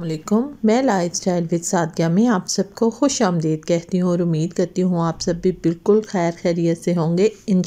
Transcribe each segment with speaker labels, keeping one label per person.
Speaker 1: अल्लाम मैं life style with Sadia में आप सबको खुश आमदीद कहती हूँ और उम्मीद करती हूँ आप सब भी बिल्कुल खैर खैरियत से होंगे इन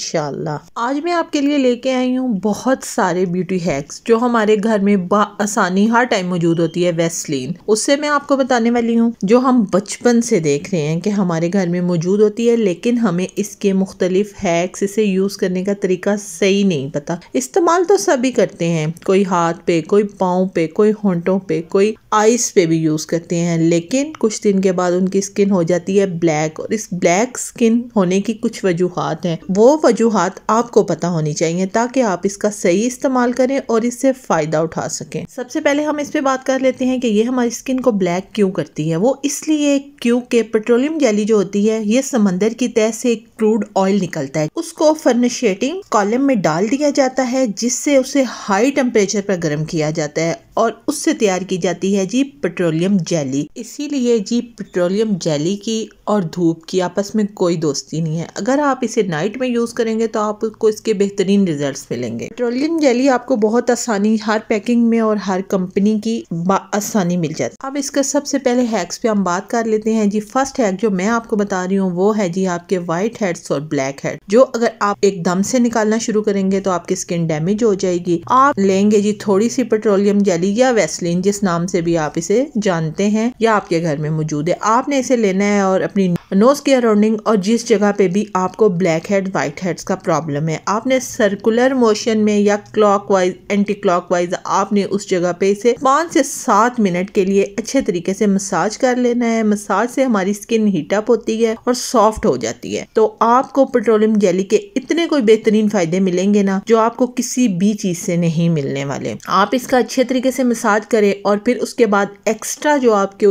Speaker 1: आज मैं आपके लिए लेके आई हूँ बहुत सारे ब्यूटी हैक्स जो हमारे घर में आसानी हर टाइम मौजूद होती है वेस्लिन उससे मैं आपको बताने वाली हूँ जो हम बचपन से देख रहे हैं कि हमारे घर में मौजूद होती है लेकिन हमें इसके मुख्तलिफ हैक्स इसे यूज़ करने का तरीका सही नहीं पता इस्तेमाल तो सभी करते हैं कोई हाथ पे कोई पाँव पे कोई होंटों पे कोई आइस पे भी यूज़ करते हैं लेकिन कुछ दिन के बाद उनकी स्किन हो जाती है ब्लैक और इस ब्लैक स्किन होने की कुछ वजूहत हैं वो वजूहत आपको पता होनी चाहिए ताकि आप इसका सही इस्तेमाल करें और इससे फ़ायदा उठा सकें सबसे पहले हम इस पर बात कर लेते हैं कि ये हमारी स्किन को ब्लैक क्यों करती है वो इसलिए क्योंकि पेट्रोलियम जैली जो होती है ये समंदर की तय से एक क्रूड ऑयल निकलता है उसको फर्निशेटिंग कॉलम में डाल दिया जाता है जिससे उसे हाई टेम्परेचर पर गर्म किया जाता है और उससे तैयार की जाती है जी पेट्रोलियम जेली इसीलिए जी पेट्रोलियम जेली की और धूप की आपस में कोई दोस्ती नहीं है अगर आप इसे नाइट में यूज़ करेंगे तो आपको इसके बेहतरीन रिजल्ट मिलेंगे पेट्रोलियम जेली आपको बहुत आसानी हर पैकिंग में और हर कंपनी की आसानी मिल जाती है अब इसका सबसे पहले हैक्स पे हम बात कर लेते हैं जी फर्स्ट हैक जो मैं आपको बता रही हूँ वो है जी आपके व्हाइट हेड्स और ब्लैक हेड जो अगर आप एकदम से निकालना शुरू करेंगे तो आपकी स्किन डैमेज हो जाएगी आप लेंगे जी थोड़ी सी पेट्रोलियम जेली वाली या वेस्लिन जिस नाम से भी आप इसे जानते हैं या आपके घर में मौजूद है आपने इसे लेना है और अपनी नोज़ के अराउंडिंग और जिस जगह पे भी आपको ब्लैक हेड वाइट हेड्स का प्रॉब्लम है आपने सर्कुलर मोशन में या clockwise anticlockwise आपने उस जगह पे इसे पाँच से सात मिनट के लिए अच्छे तरीके से मसाज कर लेना है मसाज से हमारी स्किन हीटअप होती है और सॉफ्ट हो जाती है तो आपको पेट्रोलियम जेली के इतने कोई बेहतरीन फायदे मिलेंगे ना जो आपको किसी भी चीज से नहीं मिलने वाले आप इसका अच्छे तरीके से से मसाज करें और फिर उसके बाद एक्स्ट्रा जो आपके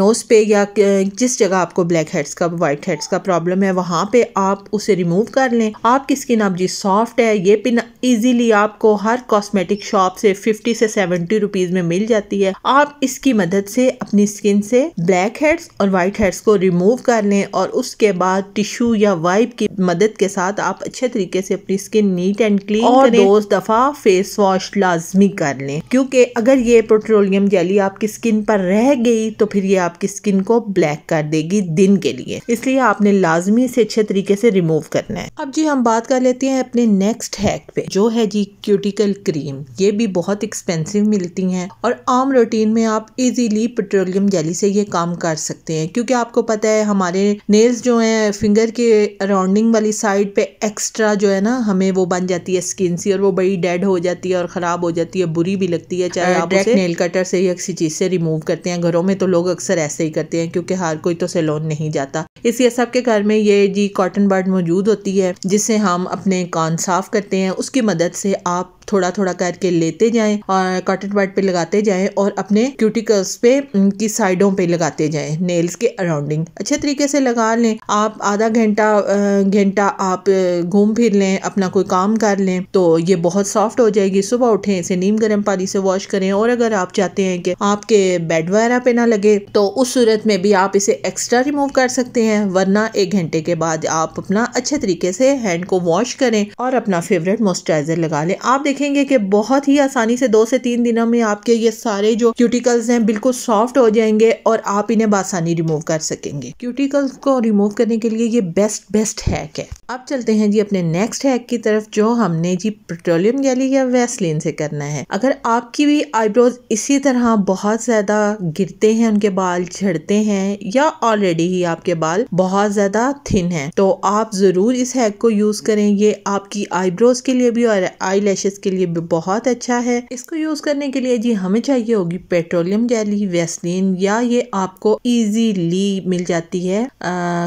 Speaker 1: नोज़ पे या जिस जगह आपको ब्लैक हेड्स का वाइट हेड्स का प्रॉब्लम है वहाँ पे आप उसे रिमूव कर लें आपकी स्किन अब जी सॉफ्ट है ये पिन इजीली आपको हर कॉस्मेटिक शॉप से 50 से 70 रुपीस में मिल जाती है आप इसकी मदद से अपनी स्किन से ब्लैक हेड्स और वाइट हेड्स को रिमूव कर लें और उसके बाद टिश्यू या वाइप की मदद के साथ आप अच्छे तरीके से अपनी स्किन नीट एंड क्लीन और दो दफा फेस वॉश लाजमी कर लें क्योंकि अगर ये पेट्रोलियम जेली आपकी स्किन पर रह गई तो फिर ये आपकी स्किन को ब्लैक कर देगी दिन के लिए इसलिए आपने लाजमी से अच्छे तरीके से रिमूव करना है अब जी हम बात कर लेते हैं अपने नेक्स्ट हैक पे जो है जी क्यूटिकल क्रीम ये भी बहुत एक्सपेंसिव मिलती है और आम रूटीन में आप इजीली पेट्रोलियम जेली से ये काम कर सकते हैं क्योंकि आपको पता है हमारे नेल्स जो है फिंगर के अराउंडिंग वाली साइड पे एक्स्ट्रा जो है ना हमें वो बन जाती है स्किन सी और वो बड़ी डेड हो जाती है और ख़राब हो जाती है बुरी भी लगती है डेक नेल कटर से या किसी चीज़ से रिमूव करते हैं घरों में तो लोग अक्सर ऐसे ही करते हैं क्योंकि हर कोई तो सैलोन नहीं जाता इसलिए सबके घर में ये जी कॉटन बर्ड मौजूद होती है जिससे हम अपने कान साफ करते हैं उसकी मदद से आप थोड़ा थोड़ा करके लेते जाएं और कॉटन बर्ड पे लगाते जाएं और अपने क्यूटिकल्स पे की साइडों पे लगाते जाएं नेल्स के अराउंडिंग अच्छे तरीके से लगा लें आप आधा घंटा घंटा आप घूम फिर लें अपना कोई काम कर लें तो ये बहुत सॉफ्ट हो जाएगी सुबह उठें इसे नीम गर्म पानी से वॉश करें और अगर आप चाहते हैं कि आपके बेड वगैरह पे ना लगे तो उस सूरत में भी आप इसे एक्स्ट्रा रिमूव कर सकते हैं वरना एक घंटे के बाद आप अपना अच्छे तरीके से हैंड को वॉश करें और अपना फेवरेट मॉइस्चराइजर लगा लें आप देखेंगे कि बहुत ही आसानी से दो से तीन दिनों में आपके ये सारे जो क्यूटिकल्स हैं बिल्कुल सॉफ्ट हो जाएंगे और आप इन्हें बसानी रिमूव कर सकेंगे क्यूटिकल्स को रिमूव करने के लिए ये बेस्ट बेस्ट हैक है अब चलते हैं जी अपने नेक्स्ट हैक की तरफ जो हमने जी पेट्रोलियम गैली या वैसलिन से करना है अगर आपकी भी आईब्रोज इसी तरह बहुत ज़्यादा गिरते हैं उनके बाल झड़ते हैं या ऑलरेडी ही आपके बाल बहुत ज़्यादा थिन हैं तो आप ज़रूर इस हैक को यूज़ करें ये आपकी आईब्रोज के लिए भी और आई के लिए भी बहुत अच्छा है इसको यूज़ करने के लिए जी हमें चाहिए होगी पेट्रोलियम जेली वेस्लिन या ये आपको ईजीली मिल जाती है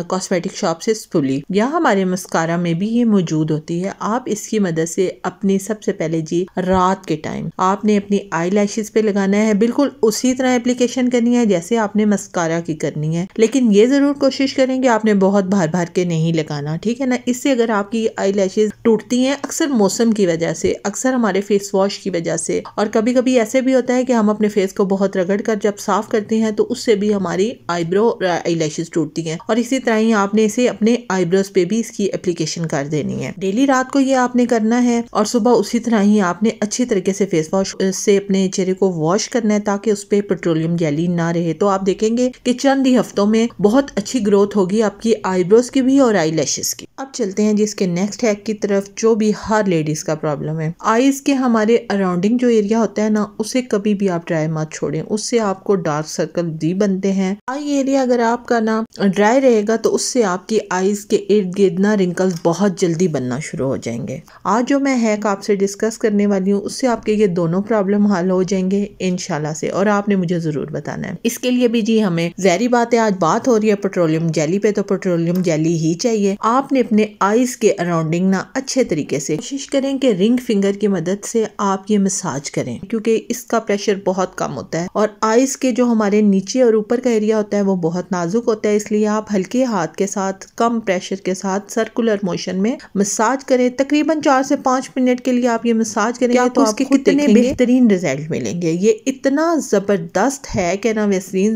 Speaker 1: कॉस्मेटिक शॉप से फुली या हमारे मस्कारा में भी ये मौजूद होती है आप इसकी मदद से अपनी सबसे पहले जी रात के टाइम आपने अपनी आई आई लैशेज़ पे लगाना है बिल्कुल उसी तरह एप्लीकेशन करनी है जैसे आपने मस्कारा की करनी है लेकिन ये ज़रूर कोशिश करें कि आपने बहुत भार भार के नहीं लगाना ठीक है ना इससे अगर आपकी आई लैशेज़ टूटती हैं अक्सर मौसम की वजह से अक्सर हमारे फेस वॉश की वजह से और कभी कभी ऐसे भी होता है कि हम अपने फेस को बहुत रगड़ कर जब साफ करते हैं तो उससे भी हमारी आईब्रो आई लैशेज़ टूटती हैं और इसी तरह ही आपने इसे अपने आईब्रोज पे भी इसकी एप्लीकेशन कर देनी है डेली रात को ये आपने करना है और सुबह उसी तरह ही आपने अच्छी तरीके से फेस वॉश से अपने अपने चेहरे को वॉश करना है ताकि उस पर पेट्रोलियम गैली ना रहे तो आप देखेंगे कि चंद ही हफ्तों में बहुत अच्छी ग्रोथ होगी आपकी आईब्रोज की भी और आई की अब चलते हैं जिसके नेक्स्ट हैक की तरफ जो भी हर लेडीज़ का प्रॉब्लम है आईज़ के हमारे अराउंडिंग जो एरिया होता है ना उसे कभी भी आप ड्राई मत छोड़ें उससे आपको डार्क सर्कल भी बनते हैं आई एरिया अगर आपका ना ड्राई रहेगा तो उससे आपकी आईज़ के इर्द गिर्द ना रिंकल्स बहुत जल्दी बनना शुरू हो जाएंगे आज जो मैं हैक आपसे डिस्कस करने वाली हूँ उससे आपके ये दोनों प्रॉब्लम हल हो जाएंगे इन से और आपने मुझे ज़रूर बताना है इसके लिए भी जी हमें जहरी बात है आज बात हो रही है पेट्रोलियम जेली पे तो पेट्रोलियम जेली ही चाहिए आपने अपने आईज के अराउंडिंग ना अच्छे तरीके से कोशिश करें कि रिंग फिंगर की मदद से आप ये मसाज करें क्योंकि इसका प्रेशर बहुत कम होता है और आइज़ के जो हमारे नीचे और ऊपर का एरिया होता है वो बहुत नाजुक होता है इसलिए आप हल्के हाथ के साथ कम प्रेशर के साथ सर्कुलर मोशन में मसाज करें तकरीबन चार से पांच मिनट के लिए आप ये मसाज करेंगे तो आपके कितने बेहतरीन रिजल्ट मिलेंगे ये इतना ज़बरदस्त है कि ना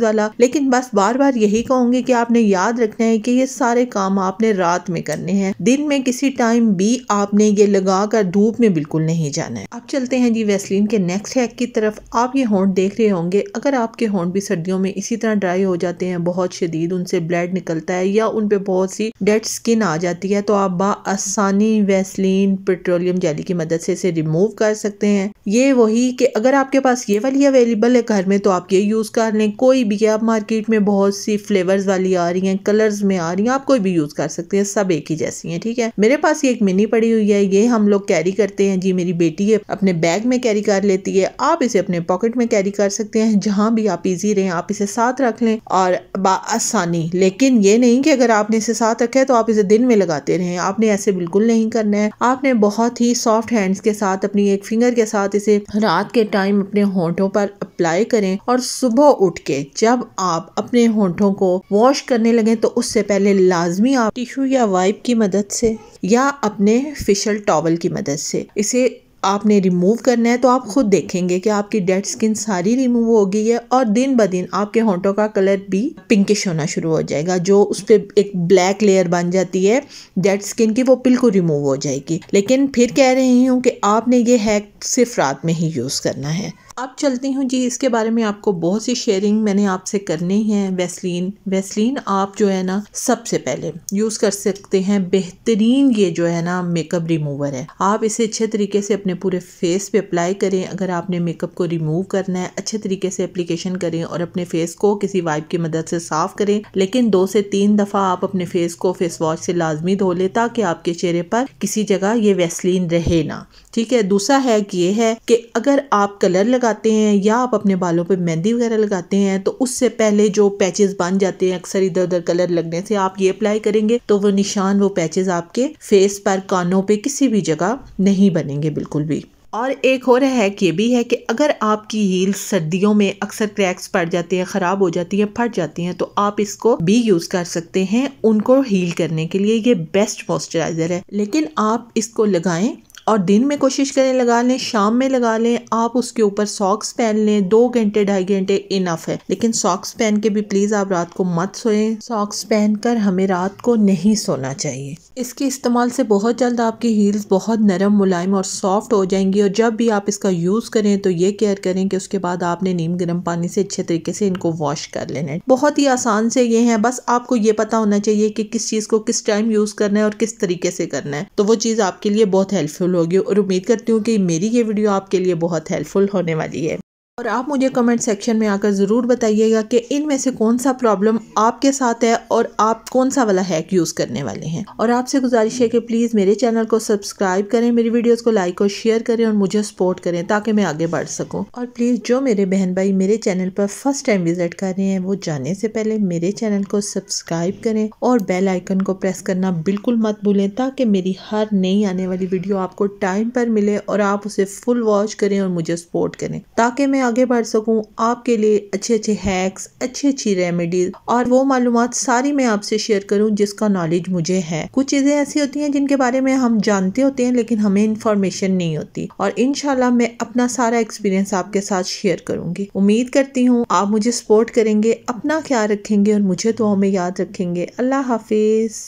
Speaker 1: वाला लेकिन बस बार बार यही कहूंगी कि आपने याद रखना है कि ये सारे काम आपने रात में करना करने हैं दिन में किसी टाइम भी आपने ये लगा कर धूप में बिल्कुल नहीं जाना है अब चलते हैं जी वैसलिन के नेक्स्ट हैक की तरफ आप ये होंठ देख रहे होंगे अगर आपके होंठ भी सर्दियों में इसी तरह ड्राई हो जाते हैं बहुत शदीद उनसे ब्लड निकलता है या उन पर बहुत सी डेड स्किन आ जाती है तो आप बासानी वैसलिन पेट्रोलियम जैली की मदद से इसे रिमूव कर सकते हैं ये वही कि अगर आपके पास ये वाली अवेलेबल है घर में तो आप ये यूज़ कर लें कोई भी आप मार्केट में बहुत सी फ्लेवर्स वाली आ रही हैं कलर्स में आ रही हैं आप कोई भी यूज़ कर सकते हैं सब एक की जैसी है ठीक है मेरे पास ये एक मिनी पड़ी हुई है ये हम लोग कैरी करते हैं जी मेरी बेटी है अपने बैग में कैरी कर लेती है आप इसे अपने पॉकेट में कैरी कर सकते हैं जहाँ भी आप इजी रहें आप इसे साथ रख लें और आसानी लेकिन ये नहीं कि अगर आपने इसे साथ रखा है तो आप इसे दिन में लगाते रहें आपने ऐसे बिल्कुल नहीं करना है आपने बहुत ही सॉफ्ट हैंड्स के साथ अपनी एक फिंगर के साथ इसे रात के टाइम अपने होठों पर अप्लाई करें और सुबह उठ के जब आप अपने होठों को वॉश करने लगे तो उससे पहले लाजमी आप टिश्यू या वाइप की मदद से या अपने फिशल टॉवल की मदद से इसे आपने रिमूव करना है तो आप खुद देखेंगे कि आपकी डेड स्किन सारी रिमूव हो गई है और दिन ब दिन आपके होंठों का कलर भी पिंकिश होना शुरू हो जाएगा जो उस पर एक ब्लैक लेयर बन जाती है डेड स्किन की वो बिल्कुल रिमूव हो जाएगी लेकिन फिर कह रही हूँ कि आपने ये हैक सिर्फ रात में ही यूज़ करना है अब चलती हूँ जी इसके बारे में आपको बहुत सी शेयरिंग मैंने आपसे करनी है वैसलीन वैसलीन आप जो है ना सबसे पहले यूज़ कर सकते हैं बेहतरीन ये जो है ना मेकअप रिमूवर है आप इसे अच्छे तरीके से अपने पूरे फेस पे अप्लाई करें अगर आपने मेकअप को रिमूव करना है अच्छे तरीके से अप्लीकेशन करें और अपने फेस को किसी वाइप की मदद से साफ करें लेकिन दो से तीन दफ़ा आप अपने फेस को फेस वॉश से लाजमी धो लें ताकि आपके चेहरे पर किसी जगह ये वैसलीन रहे ना ठीक है दूसरा है ये है कि अगर आप कलर लगा लगाते हैं या आप अपने बालों पे मेहंदी वगैरह लगाते हैं तो उससे पहले जो पैचेस बन जाते हैं अक्सर इधर उधर कलर लगने से आप ये अप्लाई करेंगे तो वो निशान वो पैचेस आपके फेस पर कानों पे किसी भी जगह नहीं बनेंगे बिल्कुल भी और एक और हैक ये भी है कि अगर आपकी हील सर्दियों में अक्सर क्रैक्स पड़ जाती हैं ख़राब हो जाती हैं फट जाती हैं तो आप इसको भी यूज़ कर सकते हैं उनको हील करने के लिए ये बेस्ट मॉइस्चराइज़र है लेकिन आप इसको लगाएं और दिन में कोशिश करें लगा लें शाम में लगा लें आप उसके ऊपर सॉक्स पहन लें दो घंटे ढाई घंटे इनफ है लेकिन सॉक्स पहन के भी प्लीज़ आप रात को मत सोएं सॉक्स पहनकर हमें रात को नहीं सोना चाहिए इसके इस्तेमाल से बहुत जल्द आपकी हील्स बहुत नरम मुलायम और सॉफ्ट हो जाएंगी और जब भी आप इसका यूज़ करें तो ये केयर करें कि उसके बाद आपने नीम गर्म पानी से अच्छे तरीके से इनको वॉश कर लेना है बहुत ही आसान से ये हैं बस आपको ये पता होना चाहिए कि किस चीज़ को किस टाइम यूज़ करना है और किस तरीके से करना है तो वो चीज़ आपके लिए बहुत हेल्पफुल हो होगी और उम्मीद करती हूँ कि मेरी ये वीडियो आपके लिए बहुत हेल्पफुल होने वाली है और आप मुझे कमेंट सेक्शन में आकर ज़रूर बताइएगा कि इन में से कौन सा प्रॉब्लम आपके साथ है और आप कौन सा वाला हैक यूज़ करने वाले हैं और आपसे गुजारिश है कि प्लीज़ मेरे चैनल को सब्सक्राइब करें मेरी वीडियोज़ को लाइक और शेयर करें और मुझे सपोर्ट करें ताकि मैं आगे बढ़ सकूँ और प्लीज़ जो मेरे बहन भाई मेरे चैनल पर फर्स्ट टाइम विज़िट कर रहे हैं वो जाने से पहले मेरे चैनल को सब्सक्राइब करें और बेल आइकन को प्रेस करना बिल्कुल मत भूलें ताकि मेरी हर नई आने वाली वीडियो आपको टाइम पर मिले और आप उसे फुल वॉच करें और मुझे सपोर्ट करें ताकि मैं आगे बढ़ सकूँ आपके लिए अच्छे अच्छे हैक्स अच्छी अच्छी रेमेडीज और वो मालूम सारी मैं आपसे शेयर करूँ जिसका नॉलेज मुझे है कुछ चीज़ें ऐसी होती हैं जिनके बारे में हम जानते होते हैं लेकिन हमें इन्फॉर्मेशन नहीं होती और इन मैं अपना सारा एक्सपीरियंस आपके साथ शेयर करूंगी उम्मीद करती हूँ आप मुझे सपोर्ट करेंगे अपना ख्याल रखेंगे और मुझे तो हमें याद रखेंगे अल्लाह हाफिज़